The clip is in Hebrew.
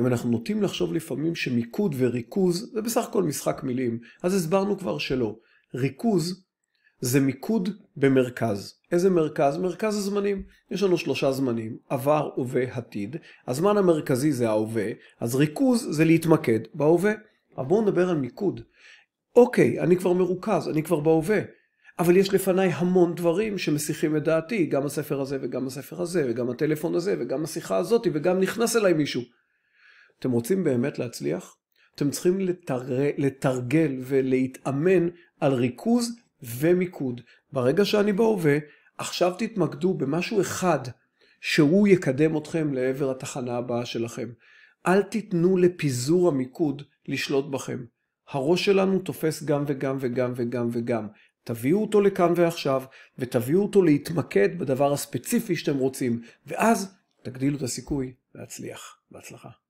אם אנחנו נוטים לחשוב לפעמים שמיקוד וריכוז זה בסך הכל משחק מילים, אז הסברנו כבר שלא. ריכוז זה מיקוד במרכז. איזה מרכז? מרכז הזמנים. יש לנו שלושה זמנים, עבר, הווה, עתיד. הזמן המרכזי זה ההווה, אז ריכוז זה להתמקד בהווה. אבל בואו נדבר על מיקוד. אוקיי, אני כבר מרוכז, אני כבר בהווה. אבל יש לפניי המון דברים שמסיחים את דעתי, גם הספר הזה וגם הספר הזה, וגם הטלפון הזה, וגם השיחה הזאת, וגם נכנס אליי מישהו. אתם רוצים באמת להצליח? אתם צריכים לתר... לתרגל ולהתאמן על ריכוז ומיקוד. ברגע שאני בהווה, עכשיו תתמקדו במשהו אחד שהוא יקדם אתכם לעבר התחנה הבאה שלכם. אל תיתנו לפיזור המיקוד לשלוט בכם. הראש שלנו תופס גם וגם וגם וגם וגם. תביאו אותו לכאן ועכשיו, ותביאו אותו להתמקד בדבר הספציפי שאתם רוצים, ואז תגדילו את הסיכוי להצליח. בהצלחה.